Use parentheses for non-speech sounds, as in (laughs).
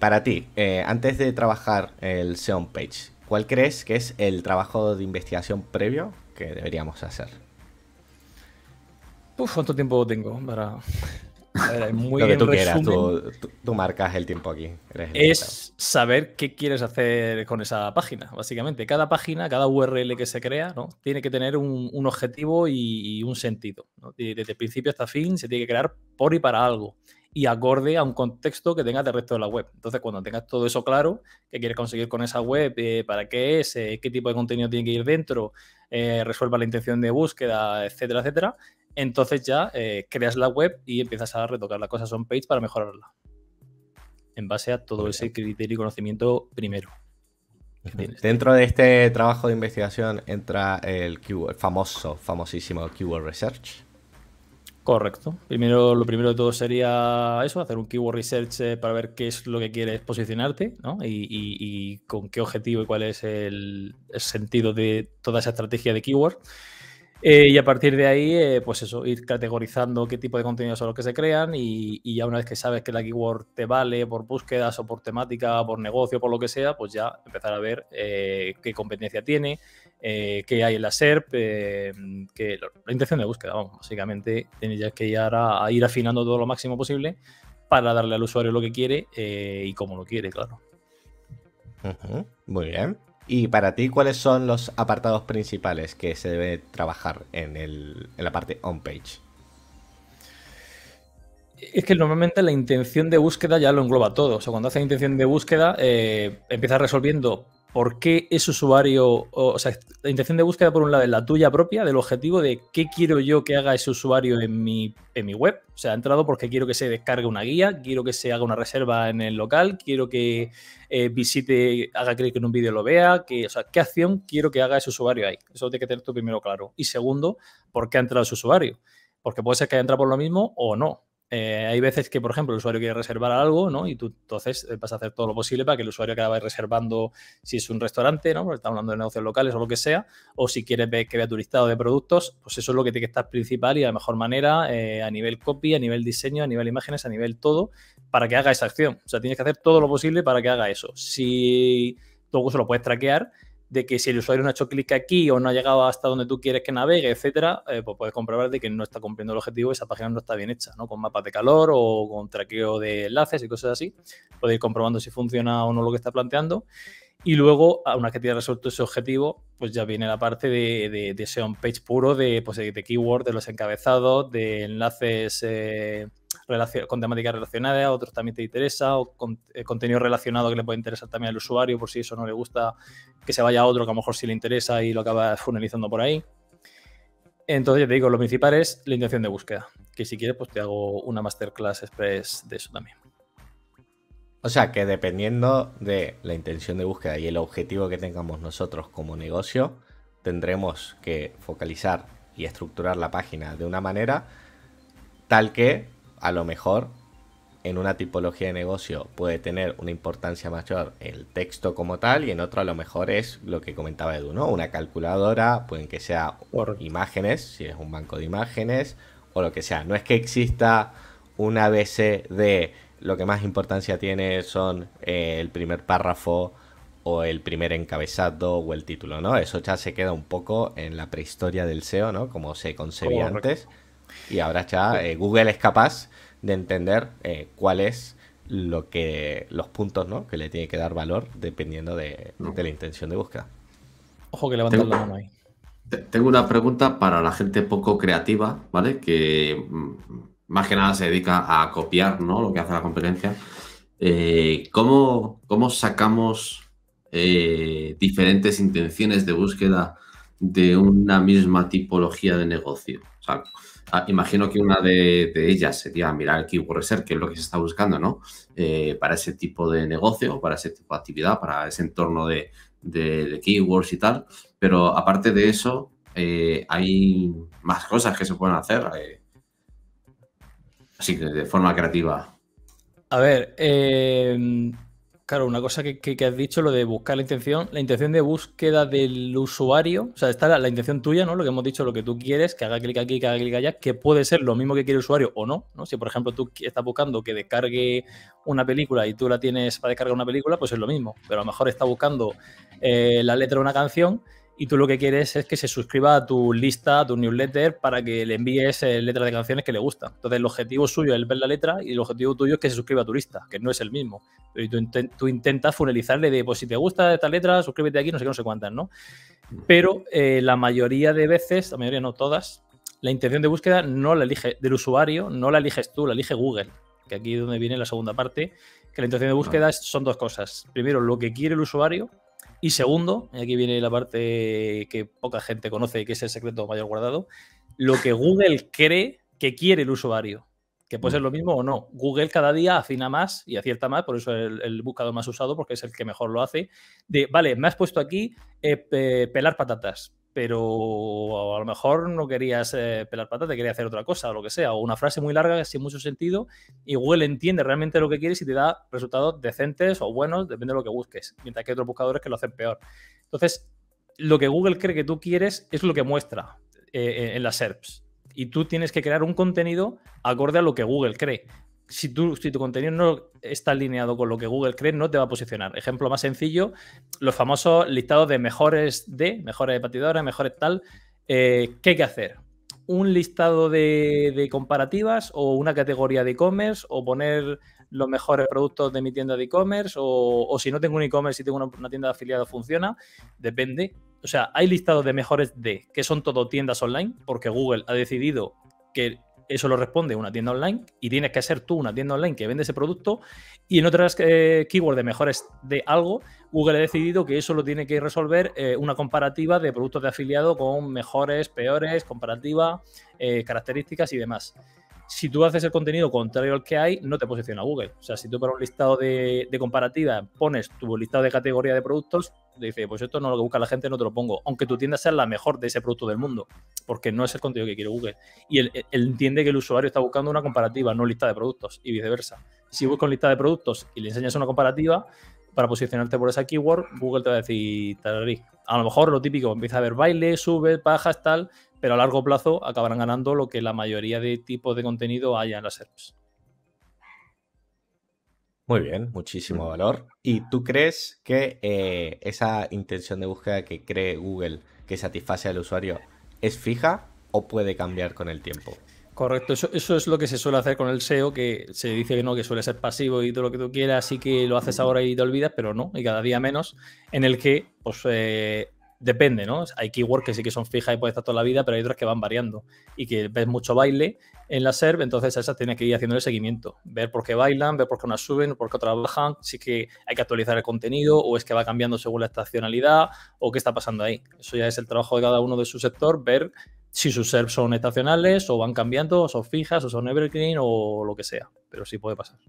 para ti, eh, antes de trabajar el SEO page, ¿cuál crees que es el trabajo de investigación previo que deberíamos hacer? Uf, ¿cuánto tiempo tengo para...? (laughs) Lo que tú quieras, tú, marcas el tiempo aquí. es saber qué quieres hacer con esa página, básicamente. Cada página, cada URL que se crea, ¿no? Tiene que tener un, objetivo y, un sentido. Desde principio hasta fin se tiene que crear por y para algo y acorde a un contexto que tengas del resto de la web. Entonces, cuando tengas todo eso claro, qué quieres conseguir con esa web, eh, para qué es, eh, qué tipo de contenido tiene que ir dentro, eh, resuelva la intención de búsqueda, etcétera, etcétera, entonces ya creas la web y empiezas a retocar las cosas on page para mejorarla. En base a todo ese criterio y conocimiento primero. Dentro de este trabajo de investigación entra el, el famoso, famosísimo keyword research. Correcto. Primero, lo primero de todo sería eso, hacer un keyword research eh, para ver qué es lo que quieres posicionarte, Y, con qué objetivo y cuál es el, sentido de toda esa estrategia de keyword. Eh, y a partir de ahí, eh, pues eso, ir categorizando qué tipo de contenidos son los que se crean y, y, ya una vez que sabes que la keyword te vale por búsquedas o por temática, por negocio, por lo que sea, pues ya empezar a ver eh, qué competencia tiene, qué hay en la SERP, la intención de búsqueda, vamos, básicamente tienes que ir a, ir afinando todo lo máximo posible para darle al usuario lo que quiere y cómo lo quiere, claro. Muy bien. Y para ti, ¿cuáles son los apartados principales que se debe trabajar en, la parte on-page? Es que normalmente la intención de búsqueda ya lo engloba todo. O sea, cuando haces intención de búsqueda, eh, empiezas resolviendo por qué ese usuario, o, sea, la intención de búsqueda por un lado es la tuya propia, del objetivo de qué quiero yo que haga ese usuario en mi, en mi web. O sea, ha entrado porque quiero que se descargue una guía, quiero que se haga una reserva en el local, quiero que eh, visite, haga clic en un vídeo lo vea, que, o sea, qué acción quiero que haga ese usuario ahí. Eso tiene que tener tú primero claro. Y segundo, por qué ha entrado ese usuario. Porque puede ser que haya entrado por lo mismo o no. Eh, hay veces que, por ejemplo, el usuario quiere reservar algo, ¿no? Y tú entonces eh, vas a hacer todo lo posible para que el usuario que reservando, si es un restaurante, ¿no? Porque estamos hablando de negocios locales o lo que sea, o si quieres que vea tu listado de productos, pues eso es lo que tiene que estar principal y de la mejor manera eh, a nivel copy, a nivel diseño, a nivel imágenes, a nivel todo, para que haga esa acción. O sea, tienes que hacer todo lo posible para que haga eso. Si todo eso lo puedes traquear de que si el usuario no ha hecho clic aquí o no ha llegado hasta donde tú quieres que navegue, etcétera, eh, pues puedes comprobar de que no está cumpliendo el objetivo, esa página no está bien hecha, ¿no? Con mapas de calor o con traqueo de enlaces y cosas así. Puedes ir comprobando si funciona o no lo que está planteando. Y luego, una vez que te resuelto ese objetivo, pues ya viene la parte de, ese on page puro, de, pues, de, de keywords, de los encabezados, de enlaces eh, con temáticas relacionadas, otros también te interesa, o con, eh, contenido relacionado que le puede interesar también al usuario, por si eso no le gusta, que se vaya a otro que a lo mejor sí le interesa y lo acaba finalizando por ahí. Entonces, ya te digo, lo principal es la intención de búsqueda, que si quieres, pues te hago una masterclass express de eso también. O sea que dependiendo de la intención de búsqueda y el objetivo que tengamos nosotros como negocio, tendremos que focalizar y estructurar la página de una manera tal que a lo mejor en una tipología de negocio puede tener una importancia mayor el texto como tal y en otro a lo mejor es lo que comentaba Edu, ¿no? Una calculadora, pueden que sea imágenes, si es un banco de imágenes o lo que sea. No es que exista un ABC de lo que más importancia tiene son eh, el primer párrafo o el primer encabezado o el título, ¿no? Eso ya se queda un poco en la prehistoria del SEO, ¿no? Como se concebía antes. Y ahora ya eh, Google es capaz de entender cuáles eh, cuál es lo que los puntos que le tiene que dar valor dependiendo de, la intención de búsqueda. Ojo que levantan la mano ahí. Tengo una pregunta para la gente poco creativa, ¿vale? Que mm, más que nada se dedica a copiar, ¿no? Lo que hace la competencia. Eh, ¿cómo, sacamos diferentes intenciones de búsqueda de una misma tipología de negocio? O sea, Ah, imagino que una de, ellas sería mirar el keyword ser que es lo que se está buscando, ¿no? Eh, para ese tipo de negocio, para ese tipo de actividad, para ese entorno de, keywords y tal. Pero aparte de eso, eh, hay más cosas que se pueden hacer. Eh, así que de forma creativa. A ver, Claro, una cosa que, has dicho, lo de buscar la intención, la intención de búsqueda del usuario, o sea, está la, intención tuya, ¿no? Lo que hemos dicho, lo que tú quieres, que haga clic aquí, que haga clic allá, que puede ser lo mismo que quiere el usuario o no, ¿no? Si, por ejemplo, tú estás buscando que descargue una película y tú la tienes para descargar una película, pues es lo mismo, pero a lo mejor está buscando eh, la letra de una canción y tú lo que quieres es que se suscriba a tu lista, a tu newsletter, para que le envíes eh, letras de canciones que le gustan. Entonces, el objetivo suyo es ver la letra y el objetivo tuyo es que se suscriba a tu lista, que no es el mismo. Y tú, intentas funelizarle de, pues si te gusta esta letra, suscríbete aquí, no sé qué, no sé cuántas, ¿no? Pero eh, la mayoría de veces, la mayoría no todas, la intención de búsqueda no la elige del usuario, no la eliges tú, la elige Google, que aquí es donde viene la segunda parte, que la intención de búsqueda son dos cosas. Primero, lo que quiere el usuario y segundo, y aquí viene la parte que poca gente conoce, que es el secreto mayor guardado, lo que Google cree que quiere el usuario. Que puede ser mm. lo mismo o no. Google cada día afina más y acierta más, por eso el, el buscador más usado, porque es el que mejor lo hace. De, vale, me has puesto aquí eh, pelar patatas pero a lo mejor no querías eh, pelar pelar te querías hacer otra cosa o lo que sea, o una frase muy larga sin mucho sentido y Google entiende realmente lo que quieres y te da resultados decentes o buenos, depende de lo que busques, mientras que hay otros buscadores que lo hacen peor. Entonces, lo que Google cree que tú quieres es lo que muestra eh, en las SERPs y tú tienes que crear un contenido acorde a lo que Google cree, si, tu contenido no está alineado con lo que Google cree, no te va a posicionar. Ejemplo más sencillo, los famosos listados de mejores de, mejores batidoras, mejores tal. Eh, ¿Qué hay que hacer? ¿Un listado de, comparativas o una categoría de e-commerce o poner los mejores productos de mi tienda de e-commerce o, si no tengo un e-commerce, y tengo una, tienda de afiliado funciona, depende. O sea, hay listados de mejores de, que son todo tiendas online, porque Google ha decidido que eso lo responde una tienda online y tienes que ser tú una tienda online que vende ese producto y en otras eh, keywords de mejores de algo Google ha decidido que eso lo tiene que resolver eh, una comparativa de productos de afiliado con mejores, peores, comparativa, eh, características y demás. Si tú haces el contenido contrario al que hay, no te posiciona Google. O sea, si tú para un listado de, comparativa pones tu listado de categoría de productos, te dice, pues esto no lo que busca la gente, no te lo pongo. Aunque tu tienda sea la mejor de ese producto del mundo, porque no es el contenido que quiere Google. Y él, entiende que el usuario está buscando una comparativa, no lista de productos, y viceversa. Si buscas lista de productos y le enseñas una comparativa, para posicionarte por esa keyword, Google te va a decir, tararí. a lo mejor lo típico, empieza a haber baile, sube, bajas, tal, pero a largo plazo acabarán ganando lo que la mayoría de tipos de contenido haya en las SERPs. Muy bien, muchísimo valor. ¿Y tú crees que eh, esa intención de búsqueda que cree Google que satisface al usuario es fija o puede cambiar con el tiempo? Correcto, eso, es lo que se suele hacer con el SEO, que se dice que no, que suele ser pasivo y todo lo que tú quieras, así que lo haces ahora y te olvidas, pero no, y cada día menos, en el que, pues, eh, depende, ¿no? Hay keywords que sí que son fijas y puedes estar toda la vida, pero hay otras que van variando y que ves mucho baile en la SERP, entonces a esas tienes que ir haciendo el seguimiento, ver por qué bailan, ver por qué unas suben, por qué otras bajan, sí que hay que actualizar el contenido o es que va cambiando según la estacionalidad o qué está pasando ahí. Eso ya es el trabajo de cada uno de su sector, ver si sus SERPs son estacionales o van cambiando, o son fijas, o son evergreen, o lo que sea. Pero sí puede pasar.